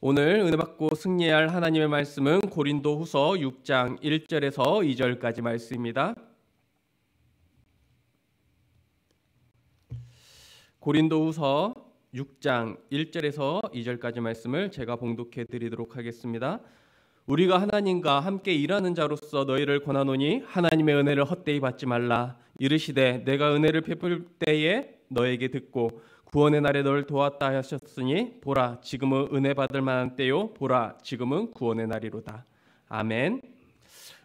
오늘 은혜 받고 승리할 하나님의 말씀은 고린도 후서 6장 1절에서 2절까지 말씀입니다. 고린도 후서 6장 1절에서 2절까지 말씀을 제가 봉독해 드리도록 하겠습니다. 우리가 하나님과 함께 일하는 자로서 너희를 권하노니 하나님의 은혜를 헛되이 받지 말라. 이르시되 내가 은혜를 베풀 때에 너에게 듣고 구원의 날에 널 도왔다 하셨으니 보라 지금은 은혜 받을 만한 때요 보라 지금은 구원의 날이로다. 아멘.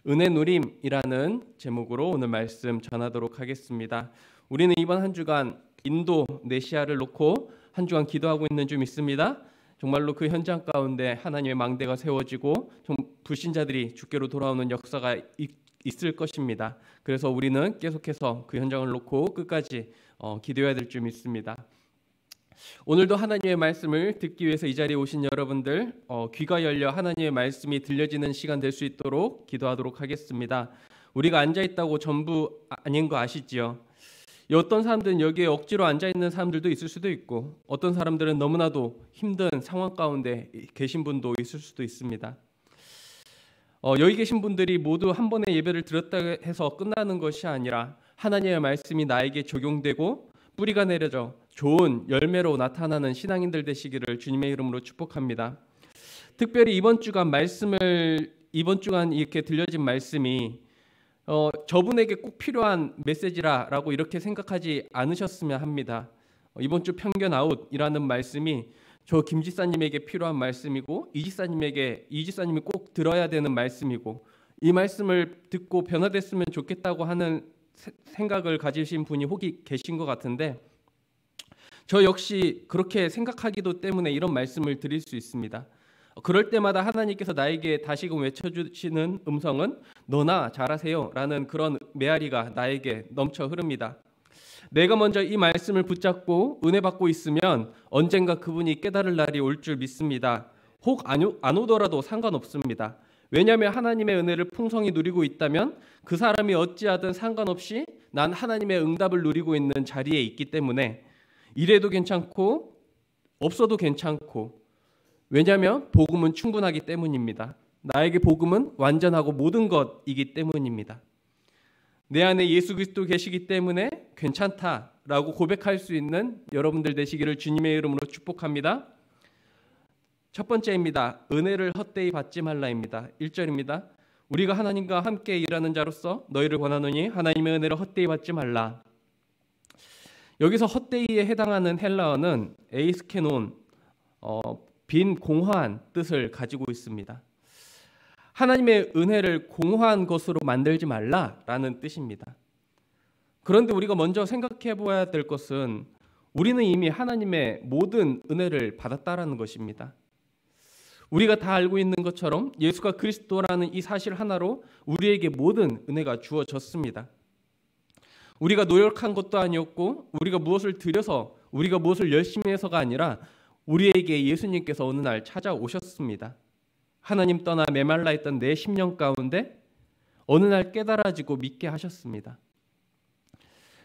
은혜 누림이라는 제목으로 오늘 말씀 전하도록 하겠습니다. 우리는 이번 한 주간 인도네시아를 놓고 한 주간 기도하고 있는 좀 있습니다. 정말로 그 현장 가운데 하나님의 망대가 세워지고 좀 불신자들이 주께로 돌아오는 역사가 있을 것입니다. 그래서 우리는 계속해서 그 현장을 놓고 끝까지 어, 기도해야 될줄 믿습니다. 오늘도 하나님의 말씀을 듣기 위해서 이 자리에 오신 여러분들 어, 귀가 열려 하나님의 말씀이 들려지는 시간 될 수 있도록 기도하도록 하겠습니다. 우리가 앉아 있다고 전부 아, 아닌 거 아시지요? 어떤 사람들은 여기에 억지로 앉아 있는 사람들도 있을 수도 있고 어떤 사람들은 너무나도 힘든 상황 가운데 계신 분도 있을 수도 있습니다. 어, 여기 계신 분들이 모두 한번에 예배를 들었다 해서 끝나는 것이 아니라 하나님의 말씀이 나에게 적용되고 뿌리가 내려져 좋은 열매로 나타나는 신앙인들 되시기를 주님의 이름으로 축복합니다. 특별히 이번 주간 말씀을 이번 주간 이렇게 들려진 말씀이 어, 저분에게 꼭 필요한 메시지라라고 이렇게 생각하지 않으셨으면 합니다. 어, 이번 주 편견 아웃이라는 말씀이 저김 지사님에게 필요한 말씀이고 이 지사님에게 이 지사님이 꼭 들어야 되는 말씀이고 이 말씀을 듣고 변화됐으면 좋겠다고 하는 세, 생각을 가지신 분이 혹이 계신 것 같은데 저 역시 그렇게 생각하기도 때문에 이런 말씀을 드릴 수 있습니다. 그럴 때마다 하나님께서 나에게 다시금 외쳐주시는 음성은 너나 잘하세요 라는 그런 메아리가 나에게 넘쳐 흐릅니다. 내가 먼저 이 말씀을 붙잡고 은혜 받고 있으면 언젠가 그분이 깨달을 날이 올 줄 믿습니다. 혹안 안 오더라도 상관없습니다. 왜냐하면 하나님의 은혜를 풍성히 누리고 있다면 그 사람이 어찌하든 상관없이 난 하나님의 응답을 누리고 있는 자리에 있기 때문에 이래도 괜찮고 없어도 괜찮고 왜냐하면 복음은 충분하기 때문입니다. 나에게 복음은 완전하고 모든 것이기 때문입니다. 내 안에 예수 그리스도 계시기 때문에 괜찮다라고 고백할 수 있는 여러분들 되시기를 주님의 이름으로 축복합니다. 첫 번째입니다. 은혜를 헛되이 받지 말라입니다. 1절입니다. 우리가 하나님과 함께 일하는 자로서 너희를 권하노니 하나님의 은혜를 헛되이 받지 말라. 여기서 헛되이에 해당하는 헬라어는 에이스케논 어, 빈 공허한 뜻을 가지고 있습니다. 하나님의 은혜를 공허한 것으로 만들지 말라라는 뜻입니다. 그런데 우리가 먼저 생각해 보아야 될 것은 우리는 이미 하나님의 모든 은혜를 받았다라는 것입니다. 우리가 다 알고 있는 것처럼 예수가 그리스도라는 이 사실 하나로 우리에게 모든 은혜가 주어졌습니다. 우리가 노력한 것도 아니었고 우리가 무엇을 들여서 우리가 무엇을 열심히 해서가 아니라 우리에게 예수님께서 어느 날 찾아오셨습니다. 하나님 떠나 메말라 있던 내 10년 가운데 어느 날 깨달아지고 믿게 하셨습니다.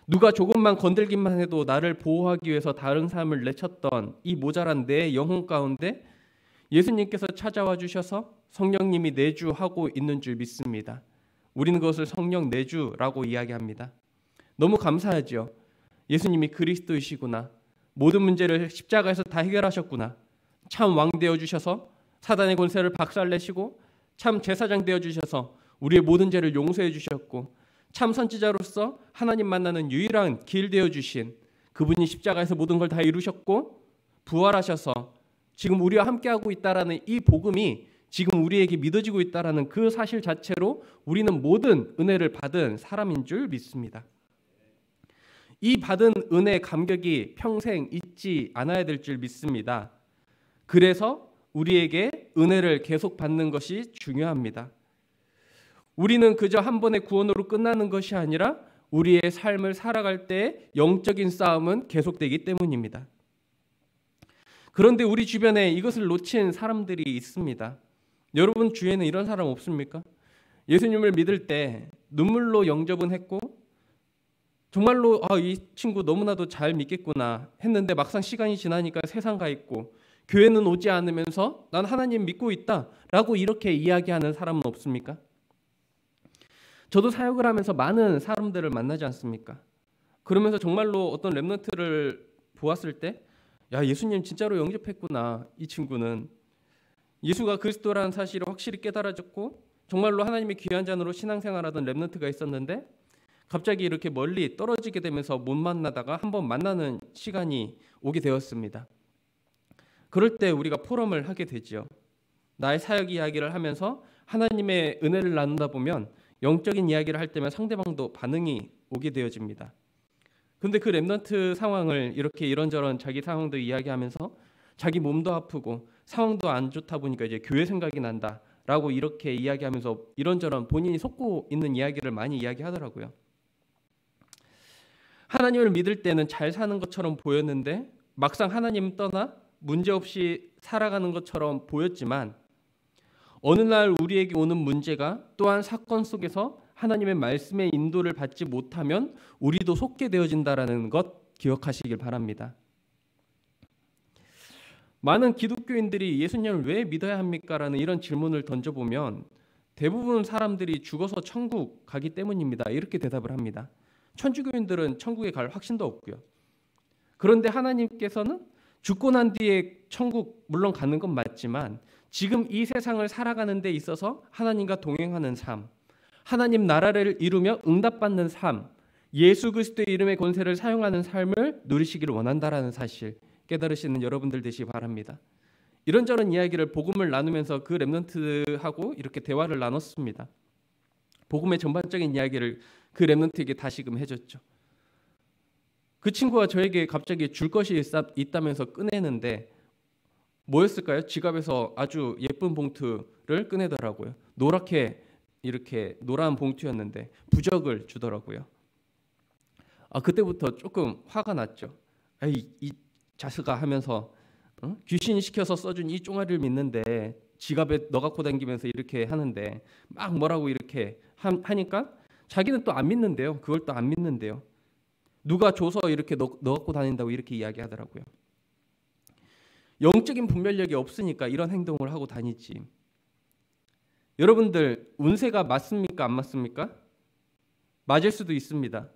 누가 조금만 건들기만 해도 나를 보호하기 위해서 다른 삶을 내쳤던 이 모자란 내 영혼 가운데 예수님께서 찾아와 주셔서 성령님이 내주하고 있는 줄 믿습니다. 우리는 그것을 성령 내주라고 이야기합니다. 너무 감사하죠 예수님이 그리스도이시구나. 모든 문제를 십자가에서 다 해결하셨구나. 참 왕 되어 주셔서 사단의 권세를 박살내시고 참 제사장 되어 주셔서 우리의 모든 죄를 용서해 주셨고 참 선지자로서 하나님 만나는 유일한 길 되어 주신 그분이 십자가에서 모든 걸 다 이루셨고 부활하셔서 지금 우리와 함께하고 있다라는 이 복음이 지금 우리에게 믿어지고 있다라는 그 사실 자체로 우리는 모든 은혜를 받은 사람인 줄 믿습니다. 이 받은 은혜 감격이 평생 잊지 않아야 될 줄 믿습니다. 그래서 우리에게 은혜를 계속 받는 것이 중요합니다. 우리는 그저 한 번의 구원으로 끝나는 것이 아니라 우리의 삶을 살아갈 때 영적인 싸움은 계속되기 때문입니다. 그런데 우리 주변에 이것을 놓친 사람들이 있습니다. 여러분 주위에는 이런 사람 없습니까? 예수님을 믿을 때 눈물로 영접은 했고 정말로 아, 이 친구 너무나도 잘 믿겠구나 했는데 막상 시간이 지나니까 세상 가 있고 교회는 오지 않으면서 난 하나님 믿고 있다라고 이렇게 이야기하는 사람은 없습니까? 저도 사역을 하면서 많은 사람들을 만나지 않습니까? 그러면서 정말로 어떤 랩런트를 보았을 때, 야 예수님 진짜로 영접했구나 이 친구는 예수가 그리스도라는 사실을 확실히 깨달아졌고 정말로 하나님의 귀한 잔으로 신앙생활하던 랩런트가 있었는데 갑자기 이렇게 멀리 떨어지게 되면서 못 만나다가 한번 만나는 시간이 오게 되었습니다. 그럴 때 우리가 포럼을 하게 되지요. 나의 사역 이야기를 하면서 하나님의 은혜를 나누다 보면 영적인 이야기를 할 때면 상대방도 반응이 오게 되어집니다. 근데 그 랩넌트 상황을 이렇게 이런저런 자기 상황도 이야기하면서 자기 몸도 아프고 상황도 안 좋다 보니까 이제 교회 생각이 난다라고 이렇게 이야기하면서 이런저런 본인이 속고 있는 이야기를 많이 이야기하더라고요. 하나님을 믿을 때는 잘 사는 것처럼 보였는데 막상 하나님 떠나 문제없이 살아가는 것처럼 보였지만 어느 날 우리에게 오는 문제가 또한 사건 속에서 하나님의 말씀의 인도를 받지 못하면 우리도 속게 되어진다라는 것 기억하시길 바랍니다. 많은 기독교인들이 예수님을 왜 믿어야 합니까라는 이런 질문을 던져보면 대부분 사람들이 죽어서 천국 가기 때문입니다. 이렇게 대답을 합니다. 천주교인들은 천국에 갈 확신도 없고요. 그런데 하나님께서는 죽고 난 뒤에 천국 물론 가는 건 맞지만 지금 이 세상을 살아가는 데 있어서 하나님과 동행하는 삶, 하나님 나라를 이루며 응답받는 삶, 예수 그리스도의 이름의 권세를 사용하는 삶을 누리시기를 원한다라는 사실 깨달으시는 여러분들 되시기 바랍니다. 이런저런 이야기를 복음을 나누면서 그 렘넌트하고 이렇게 대화를 나눴습니다. 복음의 전반적인 이야기를 그 렘넌트에게 다시금 해줬죠. 그 친구가 저에게 갑자기 줄 것이 있다면서 꺼내는데 뭐였을까요? 지갑에서 아주 예쁜 봉투를 꺼내더라고요. 노랗게 이렇게 노란 봉투였는데 부적을 주더라고요. 아 그때부터 조금 화가 났죠. 에이 이 자스가 하면서 응? 귀신 시켜서 써준 이 종아리를 믿는데 지갑에 너 갖고 다니면서 이렇게 하는데 막 뭐라고 이렇게 하니까 자기는 또 안 믿는데요. 그걸 또 안 믿는데요. 누가 줘서 이렇게 넣, 넣고 다닌다고 이렇게 이야기하더라고요. 영적인 분별력이 없으니까 이런 행동을 하고 다니지. 여러분들 운세가 맞습니까? 안 맞습니까? 맞을 수도 있습니다.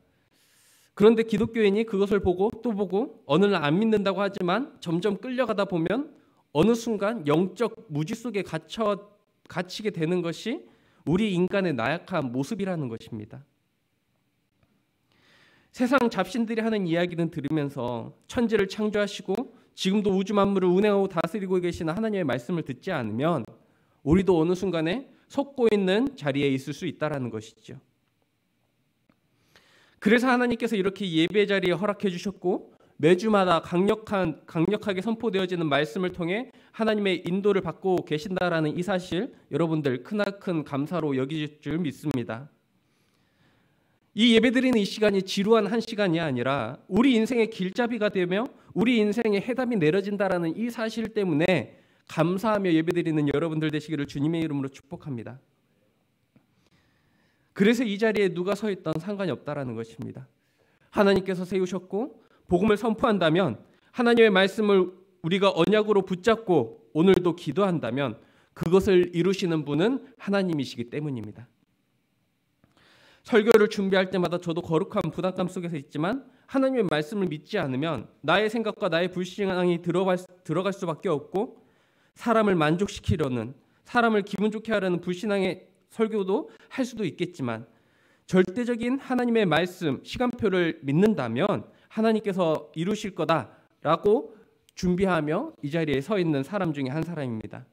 그런데 기독교인이 그것을 보고 또 보고 어느 날 안 믿는다고 하지만 점점 끌려가다 보면 어느 순간 영적 무지 속에 갇혀 갇히게 되는 것이 우리 인간의 나약한 모습이라는 것입니다. 세상 잡신들이 하는 이야기는 들으면서 천지를 창조하시고 지금도 우주 만물을 운행하고 다스리고 계시는 하나님의 말씀을 듣지 않으면 우리도 어느 순간에 속고 있는 자리에 있을 수 있다라는 것이죠. 그래서 하나님께서 이렇게 예배 자리에 허락해 주셨고 매주마다 강력한 강력하게 선포되어지는 말씀을 통해 하나님의 인도를 받고 계신다라는 이 사실 여러분들 크나큰 감사로 여기실 줄 믿습니다. 이 예배드리는 이 시간이 지루한 한 시간이 아니라 우리 인생의 길잡이가 되며 우리 인생의 해답이 내려진다라는 이 사실 때문에 감사하며 예배드리는 여러분들 되시기를 주님의 이름으로 축복합니다. 그래서 이 자리에 누가 서 있던 상관이 없다라는 것입니다. 하나님께서 세우셨고 복음을 선포한다면 하나님의 말씀을 우리가 언약으로 붙잡고 오늘도 기도한다면 그것을 이루시는 분은 하나님이시기 때문입니다. 설교를 준비할 때마다 저도 거룩한 부담감 속에서 있지만 하나님의 말씀을 믿지 않으면 나의 생각과 나의 불신앙이 들어갈, 들어갈 수밖에 없고 사람을 만족시키려는 사람을 기분 좋게 하려는 불신앙의 설교도 할 수도 있겠지만 절대적인 하나님의 말씀 시간표를 믿는다면 하나님께서 이루실 거다라고 준비하며 이 자리에 서 있는 사람 중에 한 사람입니다.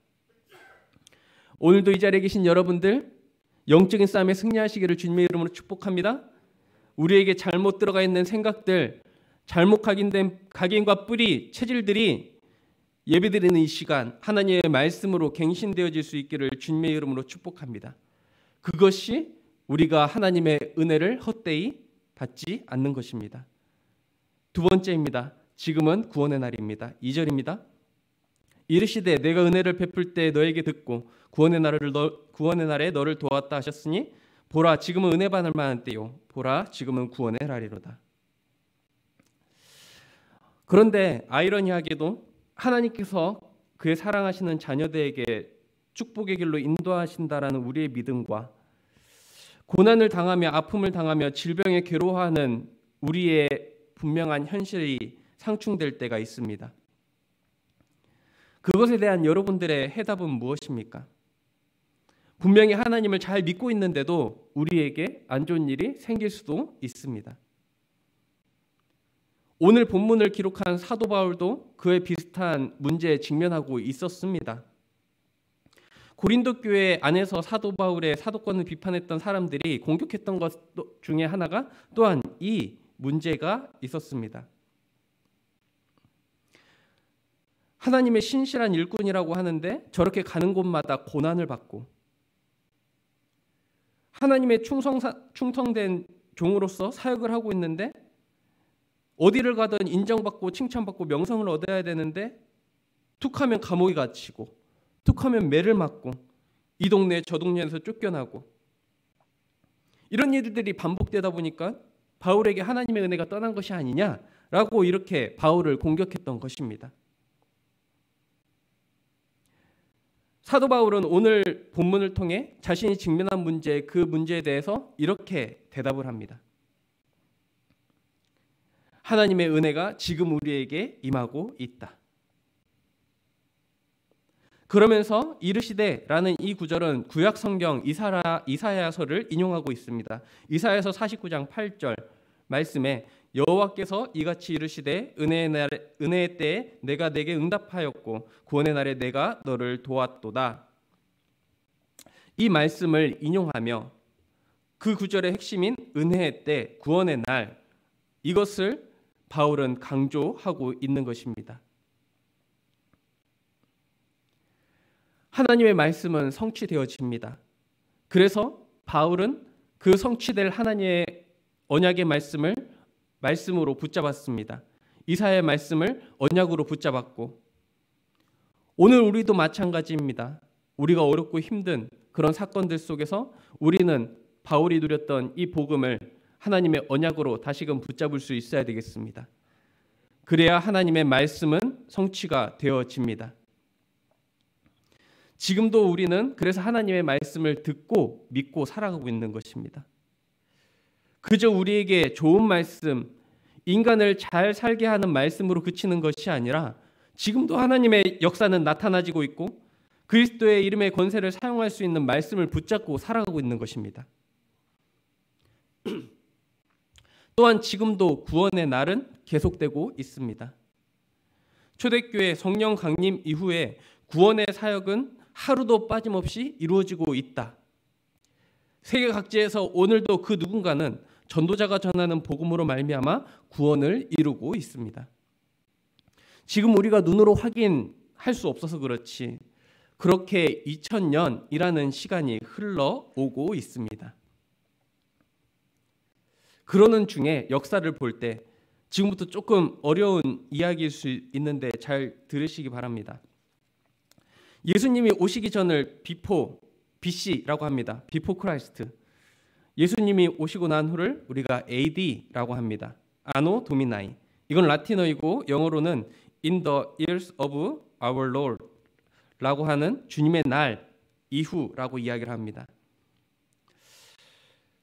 오늘도 이 자리에 계신 여러분들 영적인 싸움에 승리하시기를 주님의 이름으로 축복합니다. 우리에게 잘못 들어가 있는 생각들, 잘못 각인된 각인과 뿌리, 체질들이 예배드리는 이 시간 하나님의 말씀으로 갱신되어질 수 있기를 주님의 이름으로 축복합니다. 그것이 우리가 하나님의 은혜를 헛되이 받지 않는 것입니다. 두 번째입니다. 지금은 구원의 날입니다. 2절입니다. 이르시되 내가 은혜를 베풀 때 너에게 듣고 구원의 날을 너, 구원의 날에 너를 도왔다 하셨으니 보라 지금은 은혜 받을 만한 때요 보라 지금은 구원의 날이로다. 그런데 아이러니하게도 하나님께서 그의 사랑하시는 자녀들에게 축복의 길로 인도하신다라는 우리의 믿음과 고난을 당하며 아픔을 당하며 질병에 괴로워하는 우리의 분명한 현실이 상충될 때가 있습니다. 그것에 대한 여러분들의 해답은 무엇입니까? 분명히 하나님을 잘 믿고 있는데도 우리에게 안 좋은 일이 생길 수도 있습니다. 오늘 본문을 기록한 사도 바울도 그에 비슷한 문제에 직면하고 있었습니다. 고린도 교회 안에서 사도 바울의 사도권을 비판했던 사람들이 공격했던 것 중에 하나가 또한 이 문제가 있었습니다. 하나님의 신실한 일꾼이라고 하는데 저렇게 가는 곳마다 고난을 받고 하나님의 충성 충성된 종으로서 사역을 하고 있는데 어디를 가든 인정받고 칭찬받고 명성을 얻어야 되는데 툭하면 감옥에 갇히고 툭하면 매를 맞고 이 동네 저 동네에서 쫓겨나고 이런 일들이 반복되다 보니까 바울에게 하나님의 은혜가 떠난 것이 아니냐라고 이렇게 바울을 공격했던 것입니다. 사도 바울은 오늘 본문을 통해 자신이 직면한 문제 그 문제에 대해서 이렇게 대답을 합니다. 하나님의 은혜가 지금 우리에게 임하고 있다. 그러면서 이르시되라는 이 구절은 구약 성경 이사야서를 인용하고 있습니다. 이사야서 49장 8절, 말씀에 여호와께서 이같이 이르시되 은혜의 날 은혜의 때에 내가 내게 응답하였고 구원의 날에 내가 너를 도왔도다. 이 말씀을 인용하며 그 구절의 핵심인 은혜의 때, 구원의 날 이것을 바울은 강조하고 있는 것입니다. 하나님의 말씀은 성취되어집니다. 그래서 바울은 그 성취될 하나님의 언약의 말씀을 말씀으로 붙잡았습니다. 이사의 말씀을 언약으로 붙잡았고 오늘 우리도 마찬가지입니다. 우리가 어렵고 힘든 그런 사건들 속에서 우리는 바울이 누렸던 이 복음을 하나님의 언약으로 다시금 붙잡을 수 있어야 되겠습니다. 그래야 하나님의 말씀은 성취가 되어집니다. 지금도 우리는 그래서 하나님의 말씀을 듣고 믿고 살아가고 있는 것입니다. 그저 우리에게 좋은 말씀, 인간을 잘 살게 하는 말씀으로 그치는 것이 아니라 지금도 하나님의 역사는 나타나지고 있고 그리스도의 이름의 권세를 사용할 수 있는 말씀을 붙잡고 살아가고 있는 것입니다. 또한 지금도 구원의 날은 계속되고 있습니다. 초대교회 성령 강림 이후에 구원의 사역은 하루도 빠짐없이 이루어지고 있다. 세계 각지에서 오늘도 그 누군가는 전도자가 전하는 복음으로 말미암아 구원을 이루고 있습니다. 지금 우리가 눈으로 확인할 수 없어서 그렇지 그렇게 2000년이라는 시간이 흘러오고 있습니다. 그러는 중에 역사를 볼 때 지금부터 조금 어려운 이야기일 수 있는데 잘 들으시기 바랍니다. 예수님이 오시기 전을 비포 BC라고 합니다. 비포 크라이스트. 예수님이 오시고 난 후를 우리가 AD라고 합니다. 아노 도미나이. 이건 라틴어이고 영어로는 in the years of our Lord라고 하는 주님의 날 이후라고 이야기를 합니다.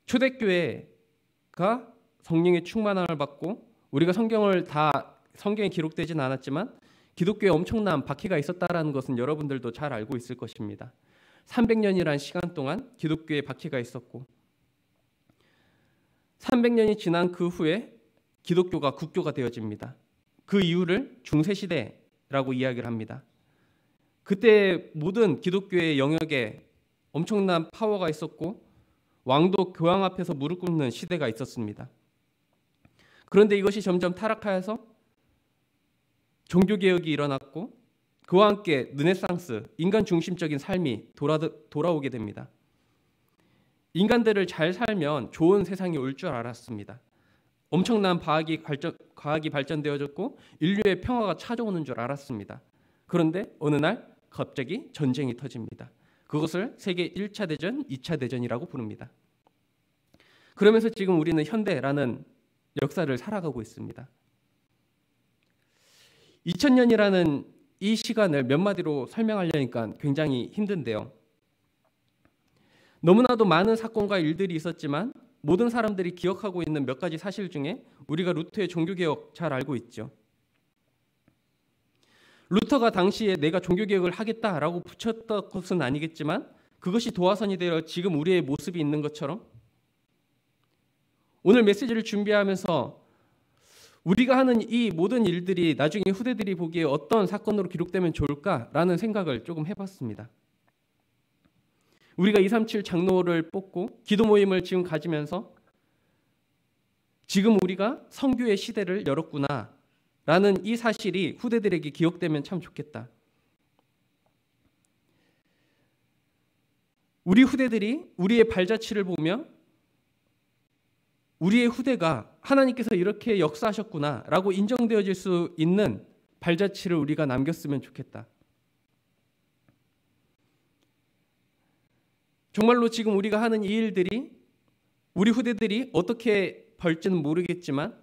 초대교회가 성령의 충만함을 받고 우리가 성경을 다 성경에 기록되진 않았지만 기독교에 엄청난 박해가 있었다라는 것은 여러분들도 잘 알고 있을 것입니다. 300년이란 시간 동안 기독교에 박해가 있었고 300년이 지난 그 후에 기독교가 국교가 되어집니다. 그 이유를 중세 시대라고 이야기를 합니다. 그때 모든 기독교의 영역에 엄청난 파워가 있었고 왕도 교황 앞에서 무릎 꿇는 시대가 있었습니다. 그런데 이것이 점점 타락하여서 종교 개혁이 일어났고 그와 함께 르네상스 인간 중심적인 삶이 돌아, 돌아오게 됩니다. 인간들을 잘 살면 좋은 세상이 올 줄 알았습니다. 엄청난 과학이, 발전, 과학이 발전되어졌고 인류의 평화가 찾아오는 줄 알았습니다. 그런데 어느 날 갑자기 전쟁이 터집니다. 그것을 세계 1차 대전, 2차 대전이라고 부릅니다. 그러면서 지금 우리는 현대라는 역사를 살아가고 있습니다. 2000년이라는 이 시간을 몇 마디로 설명하려니까 굉장히 힘든데요. 너무나도 많은 사건과 일들이 있었지만 모든 사람들이 기억하고 있는 몇 가지 사실 중에 우리가 루터의 종교개혁 잘 알고 있죠. 루터가 당시에 내가 종교개혁을 하겠다라고 붙였던 것은 아니겠지만 그것이 도화선이 되어 지금 우리의 모습이 있는 것처럼 오늘 메시지를 준비하면서 우리가 하는 이 모든 일들이 나중에 후대들이 보기에 어떤 사건으로 기록되면 좋을까라는 생각을 조금 해봤습니다. 우리가 237 장로를 뽑고 기도 모임을 지금 가지면서 지금 우리가 성교의 시대를 열었구나 라는 이 사실이 후대들에게 기억되면 참 좋겠다. 우리 후대들이 우리의 발자취를 보며 우리의 후대가 하나님께서 이렇게 역사하셨구나라고 인정되어질 수 있는 발자취를 우리가 남겼으면 좋겠다. 정말로 지금 우리가 하는 이 일들이 우리 후대들이 어떻게 벌지는 모르겠지만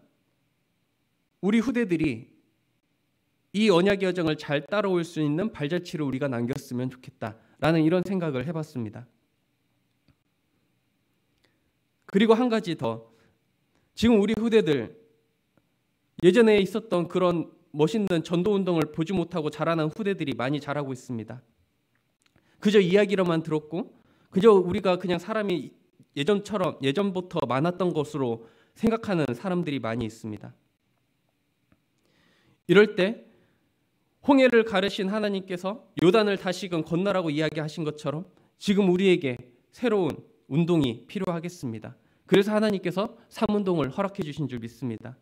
우리 후대들이 이 언약 여정을 잘 따라올 수 있는 발자취를 우리가 남겼으면 좋겠다라는 이런 생각을 해봤습니다. 그리고 한 가지 더 지금 우리 후대들 예전에 있었던 그런 멋있는 전도 운동을 보지 못하고 자라난 후대들이 많이 자라고 있습니다. 그저 이야기로만 들었고 그저 우리가 그냥 사람이 예전처럼 예전부터 많았던 것으로 생각하는 사람들이 많이 있습니다. 이럴 때 홍해를 가르신 하나님께서 요단을 다시금 건너라고 이야기하신 것처럼 지금 우리에게 새로운 운동이 필요하겠습니다. 그래서 하나님께서 삼운동을 허락해 주신 줄 믿습니다.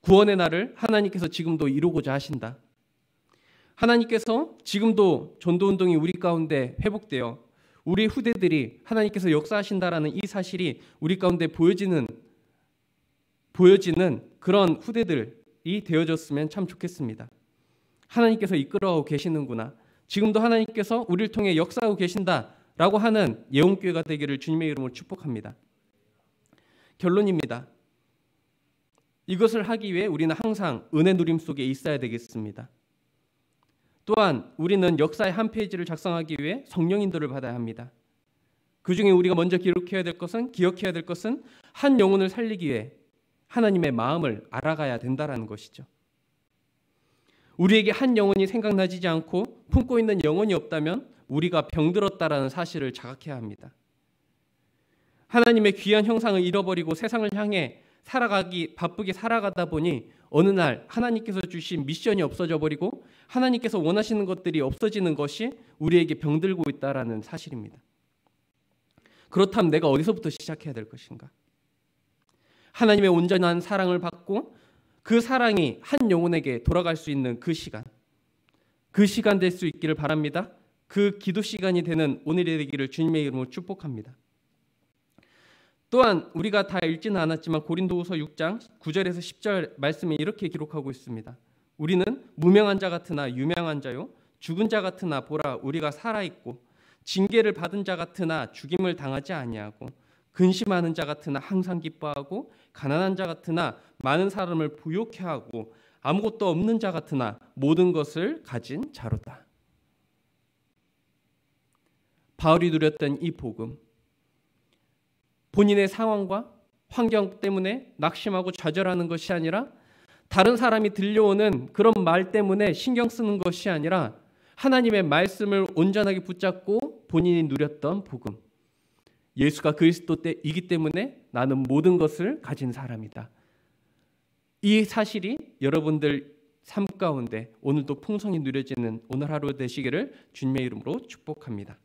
구원의 날을 하나님께서 지금도 이루고자 하신다. 하나님께서 지금도 전도 운동이 우리 가운데 회복되어 우리 후대들이 하나님께서 역사하신다라는 이 사실이 우리 가운데 보여지는 보여지는 그런 후대들이 되어졌으면 참 좋겠습니다. 하나님께서 이끌어가고 계시는구나. 지금도 하나님께서 우리를 통해 역사하고 계신다라고 하는 예언교회가 되기를 주님의 이름으로 축복합니다. 결론입니다. 이것을 하기 위해 우리는 항상 은혜 누림 속에 있어야 되겠습니다. 또한 우리는 역사의 한 페이지를 작성하기 위해 성령 인도를 받아야 합니다. 그 중에 우리가 먼저 기록해야 될 것은 기억해야 될 것은 한 영혼을 살리기 위해 하나님의 마음을 알아가야 된다라는 것이죠. 우리에게 한 영혼이 생각나지 않고 품고 있는 영혼이 없다면 우리가 병들었다라는 사실을 자각해야 합니다. 하나님의 귀한 형상을 잃어버리고 세상을 향해 살아가기 바쁘게 살아가다 보니 어느 날 하나님께서 주신 미션이 없어져 버리고 하나님께서 원하시는 것들이 없어지는 것이 우리에게 병들고 있다라는 사실입니다. 그렇다면 내가 어디서부터 시작해야 될 것인가? 하나님의 온전한 사랑을 받고 그 사랑이 한 영혼에게 돌아갈 수 있는 그 시간, 그 시간 될 수 있기를 바랍니다. 그 기도 시간이 되는 오늘이 되기를 주님의 이름으로 축복합니다. 또한 우리가 다 읽지는 않았지만 고린도후서 6장 9절에서 10절 말씀에 이렇게 기록하고 있습니다. 우리는 무명한 자 같으나 유명한 자요 죽은 자 같으나 보라 우리가 살아 있고 징계를 받은 자 같으나 죽임을 당하지 아니하고 근심하는 자 같으나 항상 기뻐하고 가난한 자 같으나 많은 사람을 부욕해 하고 아무것도 없는 자 같으나 모든 것을 가진 자로다. 바울이 누렸던 이 복음 본인의 상황과 환경 때문에 낙심하고 좌절하는 것이 아니라 다른 사람이 들려오는 그런 말 때문에 신경 쓰는 것이 아니라 하나님의 말씀을 온전하게 붙잡고 본인이 누렸던 복음. 예수가 그리스도 때이기 때문에 나는 모든 것을 가진 사람이다. 이 사실이 여러분들 삶 가운데 오늘도 풍성히 누려지는 오늘 하루 되시기를 주님의 이름으로 축복합니다.